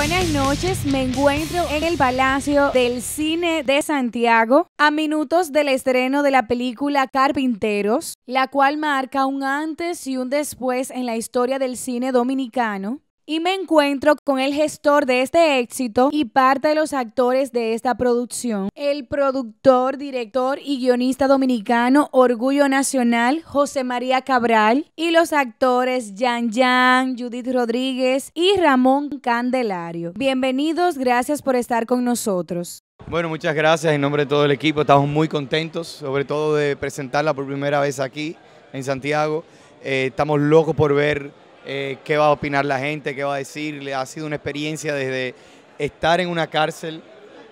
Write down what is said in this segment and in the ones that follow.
Buenas noches, me encuentro en el Palacio del Cine de Santiago a minutos del estreno de la película Carpinteros, la cual marca un antes y un después en la historia del cine dominicano y me encuentro con el gestor de este éxito y parte de los actores de esta producción, el productor, director y guionista dominicano Orgullo Nacional, José María Cabral, y los actores Yan Yan, Judith Rodríguez y Ramón Candelario. Bienvenidos, gracias por estar con nosotros. Bueno, muchas gracias en nombre de todo el equipo. Estamos muy contentos, sobre todo de presentarla por primera vez aquí en Santiago. Eh, estamos locos por ver eh, qué va a opinar la gente, qué va a decir. Ha sido una experiencia desde estar en una cárcel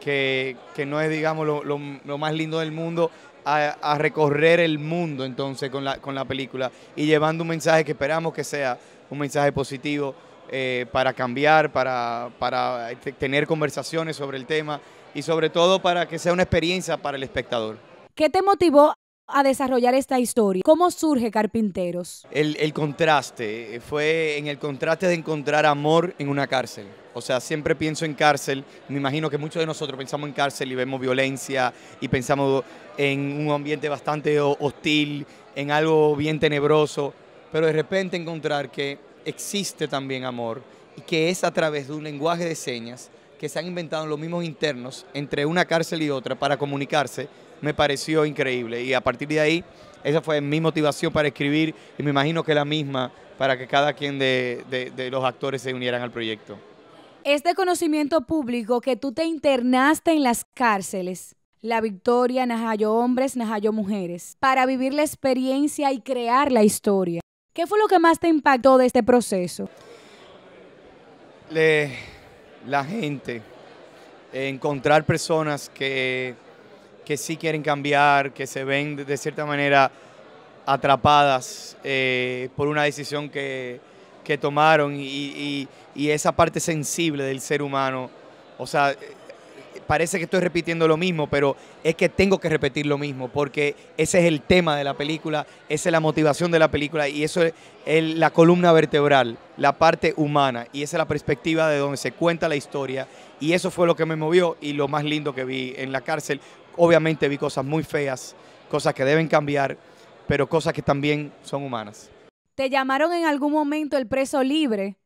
que, no es, digamos, lo, más lindo del mundo, a, recorrer el mundo entonces con la, película y llevando un mensaje que esperamos que sea un mensaje positivo eh, para cambiar, para, para tener conversaciones sobre el tema y sobre todo para que sea una experiencia para el espectador. ¿Qué te motivó a desarrollar esta historia. ¿Cómo surge Carpinteros? El, contraste, eh, fue en el contraste de encontrar amor en una cárcel. O sea, siempre pienso en cárcel, me imagino que muchos de nosotros pensamos en cárcel y vemos violencia y pensamos en un ambiente bastante hostil, en algo bien tenebroso, pero de repente encontrar que existe también amor y que es a través de un lenguaje de señas que se han inventado los mismos internos entre una cárcel y otra para comunicarse, me pareció increíble. Y a partir de ahí, esa fue mi motivación para escribir y me imagino que la misma para que cada quien de, los actores se unieran al proyecto. Este conocimiento público que tú te internaste en las cárceles, la victoria Najayo Hombres, Najayo Mujeres, para vivir la experiencia y crear la historia. ¿Qué fue lo que más te impactó de este proceso? Le, la gente, eh, encontrar personas que, que sí quieren cambiar, que se ven de cierta manera atrapadas eh, por una decisión que, tomaron y, y, esa parte sensible del ser humano. O sea, parece que estoy repitiendo lo mismo, pero es que tengo que repetir lo mismo, porque ese es el tema de la película, esa es la motivación de la película y eso es la columna vertebral, la parte humana, y esa es la perspectiva de donde se cuenta la historia, y eso fue lo que me movió y lo más lindo que vi en la cárcel. Obviamente vi cosas muy feas, cosas que deben cambiar, pero cosas que también son humanas. ¿Te llamaron en algún momento el preso libre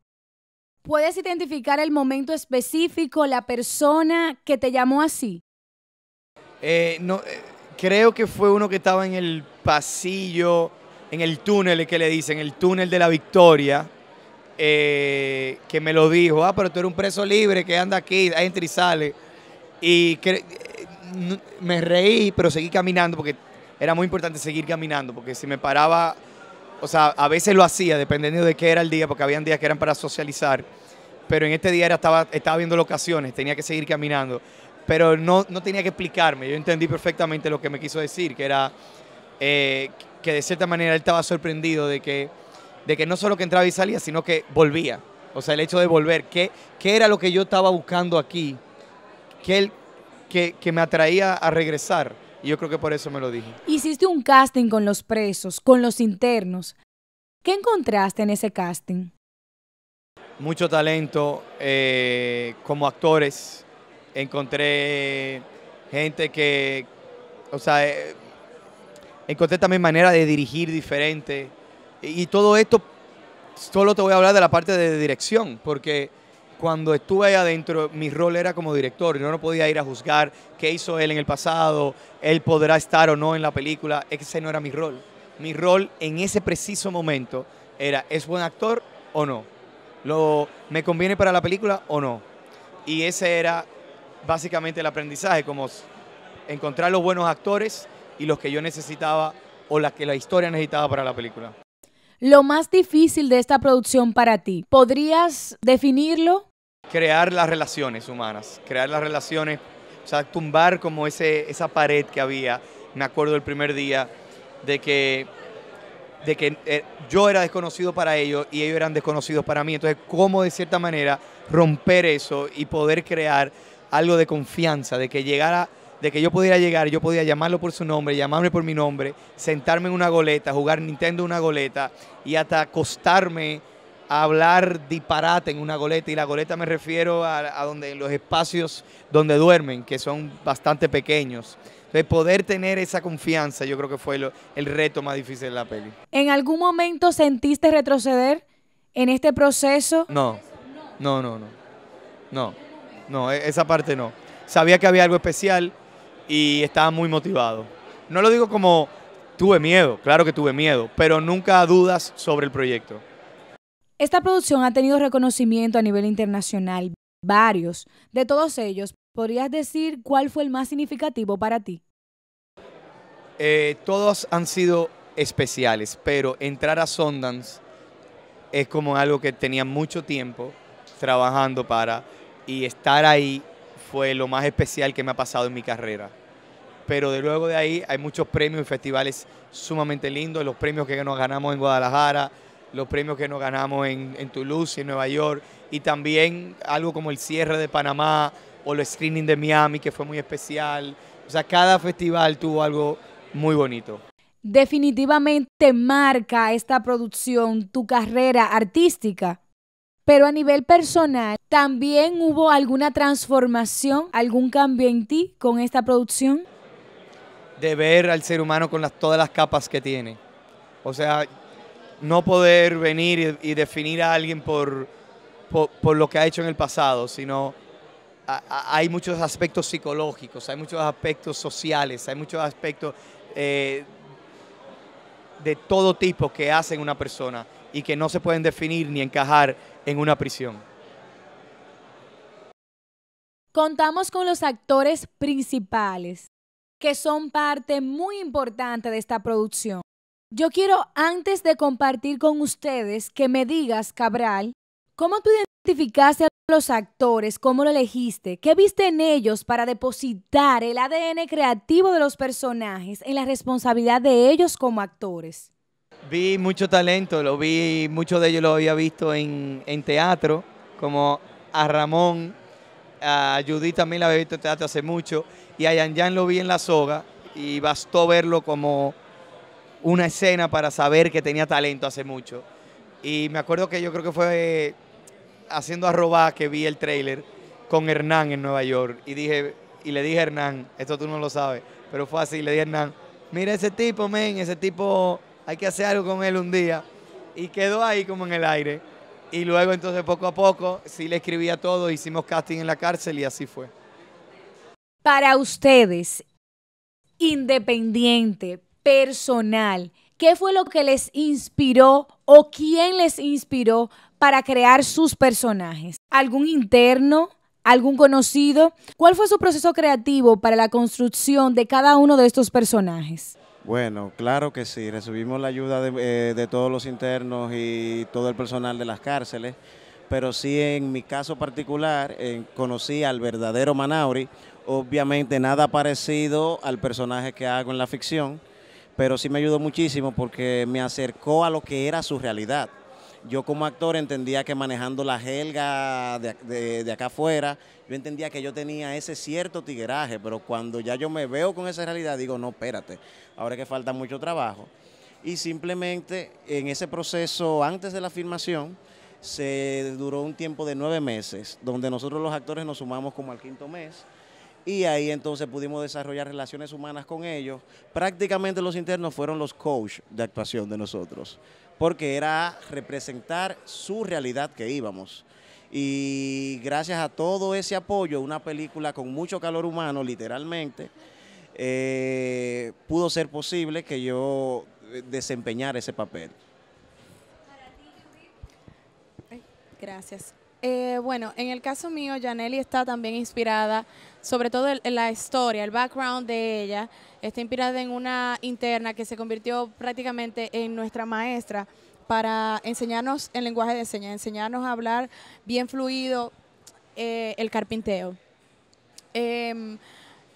¿Puedes identificar el momento específico, la persona que te llamó así? Eh, no, eh, creo que fue uno que estaba en el pasillo, en el túnel que le dicen, el túnel de la victoria, eh, que me lo dijo, ah, pero tú eres un preso libre que anda aquí, entra y sale. Y me reí, pero seguí caminando porque era muy importante seguir caminando, porque si me paraba o sea, a veces lo hacía dependiendo de qué era el día, porque habían días que eran para socializar, pero en este día era, estaba, estaba viendo locaciones, tenía que seguir caminando, pero no, tenía que explicarme, yo entendí perfectamente lo que me quiso decir, que era eh, que de cierta manera él estaba sorprendido de que, de que no solo que entraba y salía, sino que volvía, o sea, el hecho de volver, ¿qué, qué era lo que yo estaba buscando aquí? Que, él, que, que me atraía a regresar? Y yo creo que por eso me lo dije. Hiciste un casting con los presos, con los internos. ¿Qué encontraste en ese casting? Mucho talento eh, como actores. Encontré gente que, o sea, eh, encontré también manera de dirigir diferente. y todo esto, solo te voy a hablar de la parte de dirección, porque cuando estuve ahí adentro, mi rol era como director, yo no podía ir a juzgar qué hizo él en el pasado, él podrá estar o no en la película, ese no era mi rol. Mi rol en ese preciso momento era, ¿es buen actor o no? ¿Lo, ¿Me conviene para la película o no? Y ese era básicamente el aprendizaje, como encontrar los buenos actores y los que yo necesitaba o las que la historia necesitaba para la película. Lo más difícil de esta producción para ti, ¿podrías definirlo? crear las relaciones humanas, crear las relaciones, o sea, tumbar como ese, esa pared que había, me acuerdo el primer día, de que, de que eh, yo era desconocido para ellos y ellos eran desconocidos para mí. Entonces, ¿cómo de cierta manera romper eso y poder crear algo de confianza, de que llegara de que yo pudiera llegar, yo podía llamarlo por su nombre, llamarme por mi nombre, sentarme en una goleta, jugar Nintendo una goleta y hasta acostarme hablar disparate en una goleta, y la goleta me refiero a, donde los espacios donde duermen, que son bastante pequeños. De poder tener esa confianza, yo creo que fue el reto más difícil de la peli. ¿En algún momento sentiste retroceder en este proceso? No, no, no, no. No, no, e, esa parte no. Sabía que había algo especial y estaba muy motivado. No lo digo como tuve miedo, claro que tuve miedo, pero nunca dudas sobre el proyecto. Esta producción ha tenido reconocimiento a nivel internacional, varios. De todos ellos, ¿podrías decir cuál fue el más significativo para ti? Eh, todos han sido especiales, pero entrar a Sundance es como algo que tenía mucho tiempo trabajando para y estar ahí fue lo más especial que me ha pasado en mi carrera. Pero de luego de ahí hay muchos premios y festivales sumamente lindos, los premios que nos ganamos en Guadalajara, los premios que nos ganamos en, Toulouse y en Nueva York, y también algo como el cierre de Panamá o el screening de Miami, que fue muy especial. O sea, cada festival tuvo algo muy bonito. Definitivamente marca esta producción tu carrera artística, pero a nivel personal, ¿también hubo alguna transformación, algún cambio en ti con esta producción? De ver al ser humano con todas las capas que tiene. O sea, no poder venir y, definir a alguien por, lo que ha hecho en el pasado, sino hay muchos aspectos psicológicos, hay muchos aspectos sociales, hay muchos aspectos eh, de todo tipo que hacen una persona y que no se pueden definir ni encajar en una prisión. Contamos con los actores principales, que son parte muy importante de esta producción. Yo quiero, antes de compartir con ustedes, que me digas, Cabral, ¿cómo tú identificaste a los actores? ¿Cómo lo elegiste? ¿Qué viste en ellos para depositar el ADN creativo de los personajes en la responsabilidad de ellos como actores? Vi mucho talento, lo vi, muchos de ellos lo había visto en, teatro, como a Ramón, a Judith también la había visto en teatro hace mucho, y a Yan Yan lo vi en La Soga, y bastó verlo como una escena para saber que tenía talento hace mucho. Y me acuerdo que yo creo que fue eh, haciendo arroba que vi el trailer con Hernán en Nueva York y dije y le dije a Hernán, esto tú no lo sabes, pero fue así, le dije a Hernán, mira ese tipo, men, ese tipo hay que hacer algo con él un día y quedó ahí como en el aire y luego entonces poco a poco sí le escribía todo, hicimos casting en la cárcel y así fue. Para ustedes, independiente, personal. ¿Qué fue lo que les inspiró o quién les inspiró para crear sus personajes? ¿Algún interno? ¿Algún conocido? ¿Cuál fue su proceso creativo para la construcción de cada uno de estos personajes? Bueno, claro que sí. Recibimos la ayuda de, eh, de todos los internos y todo el personal de las cárceles pero sí en mi caso particular eh, conocí al verdadero Manauri, obviamente nada parecido al personaje que hago en la ficción, pero sí me ayudó muchísimo porque me acercó a lo que era su realidad. Yo como actor entendía que manejando la gelga de, acá afuera, yo entendía que yo tenía ese cierto tigueraje, pero cuando ya yo me veo con esa realidad, digo, no, espérate, ahora que falta mucho trabajo. Y simplemente en ese proceso, antes de la filmación, se duró un tiempo de nueve meses, donde nosotros los actores nos sumamos como al quinto mes, y ahí entonces pudimos desarrollar relaciones humanas con ellos. Prácticamente los internos fueron los coach de actuación de nosotros, porque era representar su realidad que íbamos. Y gracias a todo ese apoyo, una película con mucho calor humano, literalmente, eh, pudo ser posible que yo eh, desempeñara ese papel. Gracias. Eh, bueno, en el caso mío, Janelli está también inspirada, sobre todo en la historia, el background de ella, está inspirada en una interna que se convirtió prácticamente en nuestra maestra para enseñarnos el lenguaje de señas, enseñarnos a hablar bien fluido eh, el carpinteo. Em,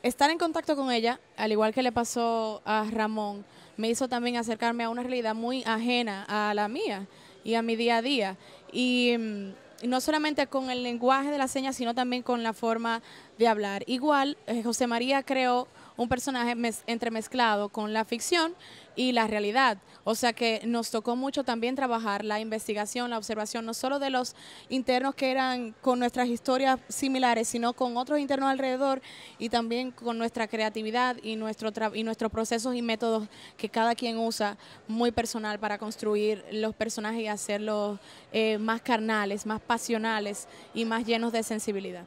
estar en contacto con ella, al igual que le pasó a Ramón, me hizo también acercarme a una realidad muy ajena a la mía y a mi día a día. Y mm, y no solamente con el lenguaje de la señas, sino también con la forma de hablar. Igual, eh, José María creó un personaje entremezclado con la ficción y la realidad. O sea que nos tocó mucho también trabajar la investigación, la observación, no solo de los internos que eran con nuestras historias similares, sino con otros internos alrededor y también con nuestra creatividad y, nuestro y nuestros procesos y métodos que cada quien usa muy personal para construir los personajes y hacerlos eh, más carnales, más pasionales y más llenos de sensibilidad.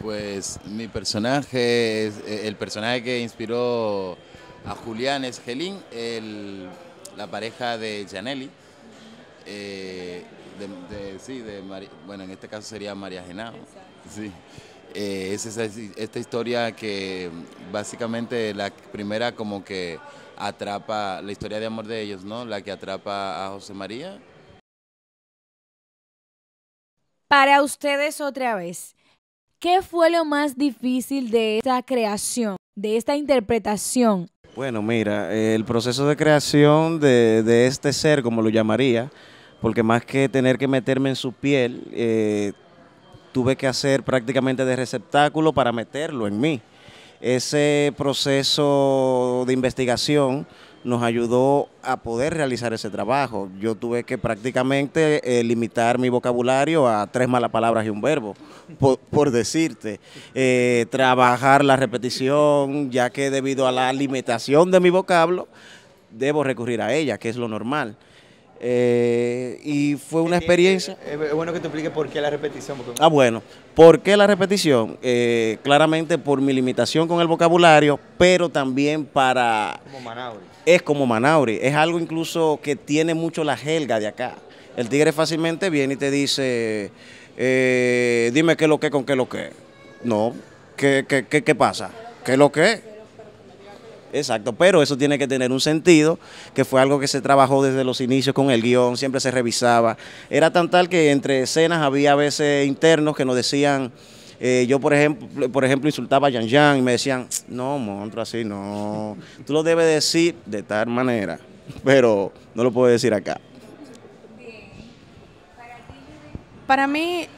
Pues mi personaje, es eh, el personaje que inspiró a Julián Esgelín, el, la pareja de Janelli, eh, bueno, en este caso sería María Genao. Eh, es esta historia que básicamente la primera como que atrapa, la historia de amor de ellos, ¿no? La que atrapa a José María. Para ustedes otra vez, ¿qué fue lo más difícil de esta creación, de esta interpretación? Bueno, mira, el proceso de creación de, este ser, como lo llamaría, porque más que tener que meterme en su piel, eh, tuve que hacer prácticamente de receptáculo para meterlo en mí. Ese proceso de investigación nos ayudó a poder realizar ese trabajo. Yo tuve que prácticamente eh, limitar mi vocabulario a tres malas palabras y un verbo, por, decirte. Eh, trabajar la repetición, ya que debido a la limitación de mi vocablo, debo recurrir a ella, que es lo normal. Eh, y fue una experiencia. Es bueno que te explique por qué la repetición. Ah, bueno, ¿por qué la repetición? claramente por mi limitación con el vocabulario, pero también para. Como es como Manauri, es algo incluso que tiene mucho la gelga de acá. El tigre fácilmente viene y te dice, eh, dime qué lo que con qué lo que. No, ¿qué, qué, qué, qué pasa? ¿Qué lo que? Exacto, pero eso tiene que tener un sentido, que fue algo que se trabajó desde los inicios con el guión, siempre se revisaba. Era tan tal que entre escenas había a veces internos que nos decían, eh, yo, por ejemplo, por ejemplo, insultaba a Yan Yan y me decían, no, monstruo, así no. Tú lo debes decir de tal manera, pero no lo puedo decir acá. Para mí,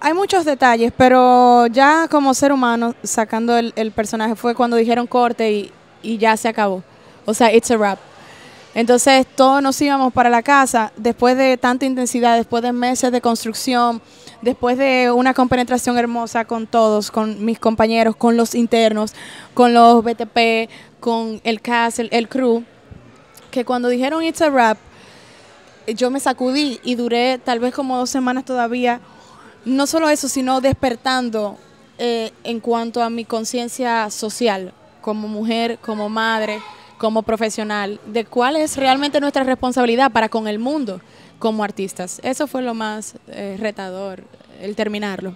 hay muchos detalles, pero ya como ser humano, sacando el, personaje, fue cuando dijeron corte y, y ya se acabó. O sea, it's a wrap. Entonces todos nos íbamos para la casa después de tanta intensidad, después de meses de construcción, después de una compenetración hermosa con todos, con mis compañeros, con los internos, con los BTP, con el cast, el, crew, que cuando dijeron It's a Rap, yo me sacudí y duré tal vez como dos semanas todavía, no solo eso, sino despertando eh, en cuanto a mi conciencia social, como mujer, como madre, como profesional, de cuál es realmente nuestra responsabilidad para con el mundo como artistas. Eso fue lo más eh, retador, el terminarlo.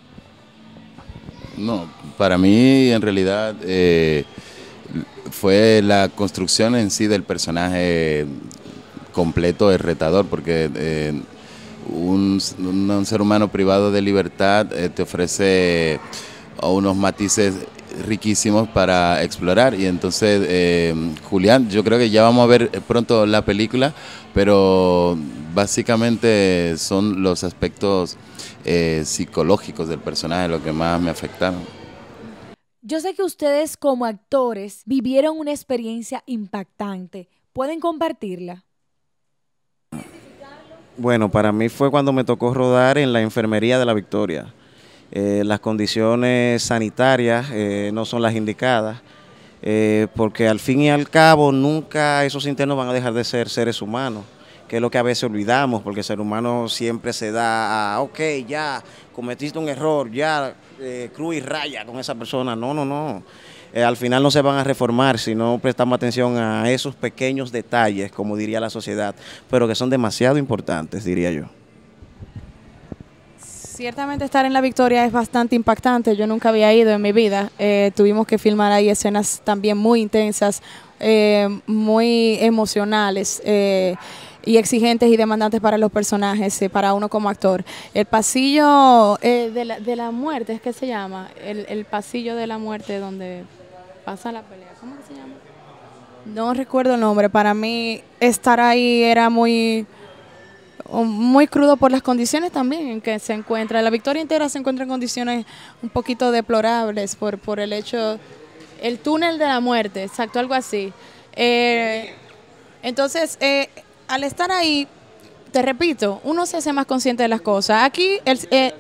No, para mí en realidad eh, fue la construcción en sí del personaje completo es retador, porque eh, un, ser humano privado de libertad te ofrece unos matices riquísimos para explorar. Y entonces, eh, Julián, yo creo que ya vamos a ver pronto la película, pero básicamente son los aspectos eh, psicológicos del personaje lo que más me afectaron. Yo sé que ustedes como actores vivieron una experiencia impactante. ¿Pueden compartirla? Bueno, para mí fue cuando me tocó rodar en la enfermería de la Victoria eh, las condiciones sanitarias eh, no son las indicadas, eh, porque al fin y al cabo nunca esos internos van a dejar de ser seres humanos, que es lo que a veces olvidamos, porque el ser humano siempre se da a, ok, ya cometiste un error, ya cruz y raya con esa persona, no, no, no. al final no se van a reformar si no prestamos atención a esos pequeños detalles, como diría la sociedad, pero que son demasiado importantes, diría yo. Ciertamente estar en La Victoria es bastante impactante, yo nunca había ido en mi vida, eh, tuvimos que filmar ahí escenas también muy intensas, eh, muy emocionales. Eh, y exigentes y demandantes para los personajes, para uno como actor. El pasillo de, la, muerte, ¿es que se llama? El, pasillo de la muerte donde pasa la pelea, ¿cómo se llama? No recuerdo el nombre, para mí estar ahí era muy muy crudo por las condiciones también en que se encuentra. La victoria entera se encuentra en condiciones un poquito deplorables por, por el hecho, el túnel de la muerte, exacto, algo así. Eh, entonces, eh, al estar ahí, te repito, uno se hace más consciente de las cosas. Aquí eh,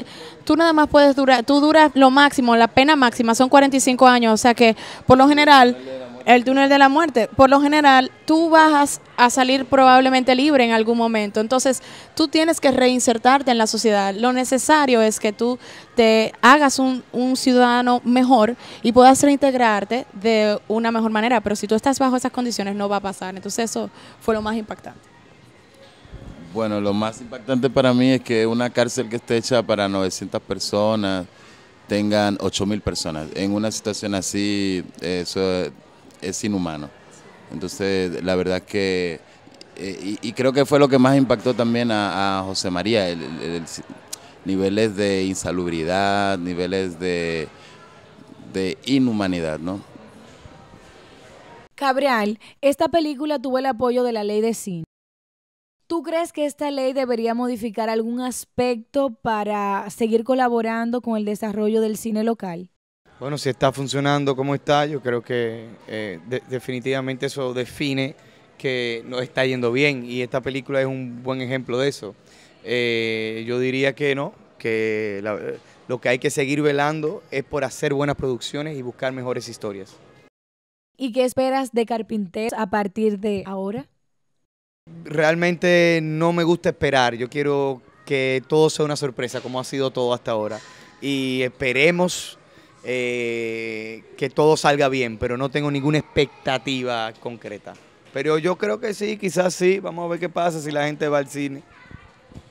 tú nada más puedes durar, tú duras lo máximo, la pena máxima son 45 años, o sea que por lo general... El túnel de la muerte. Por lo general, tú vas a salir probablemente libre en algún momento. Entonces, tú tienes que reinsertarte en la sociedad. Lo necesario es que tú te hagas un, ciudadano mejor y puedas reintegrarte de una mejor manera. Pero si tú estás bajo esas condiciones, no va a pasar. Entonces, eso fue lo más impactante. Bueno, lo más impactante para mí es que una cárcel que esté hecha para 900 personas tengan 8.000 personas. En una situación así, eso es inhumano. Entonces, la verdad que... Eh, y, creo que fue lo que más impactó también a, José María, el, niveles de insalubridad, niveles de, de inhumanidad, ¿no? Cabral, esta película tuvo el apoyo de la ley de cine. ¿Tú crees que esta ley debería modificar algún aspecto para seguir colaborando con el desarrollo del cine local? Bueno, si está funcionando como está, yo creo que eh, definitivamente eso define que no está yendo bien y esta película es un buen ejemplo de eso. Eh, yo diría que no, que lo que hay que seguir velando es por hacer buenas producciones y buscar mejores historias. ¿Y qué esperas de Carpinter a partir de ahora? Realmente no me gusta esperar, yo quiero que todo sea una sorpresa, como ha sido todo hasta ahora. Y esperemos eh, que todo salga bien, pero no tengo ninguna expectativa concreta. Pero yo creo que sí, quizás sí. Vamos a ver qué pasa si la gente va al cine.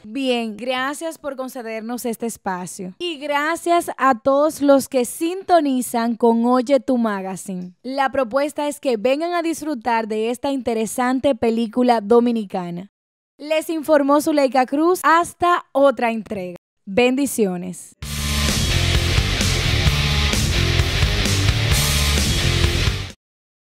Bien, gracias por concedernos este espacio. Y gracias a todos los que sintonizan con Oye tu Magazine. La propuesta es que vengan a disfrutar de esta interesante película dominicana. Les informó Zuleika Cruz. Hasta otra entrega. Bendiciones.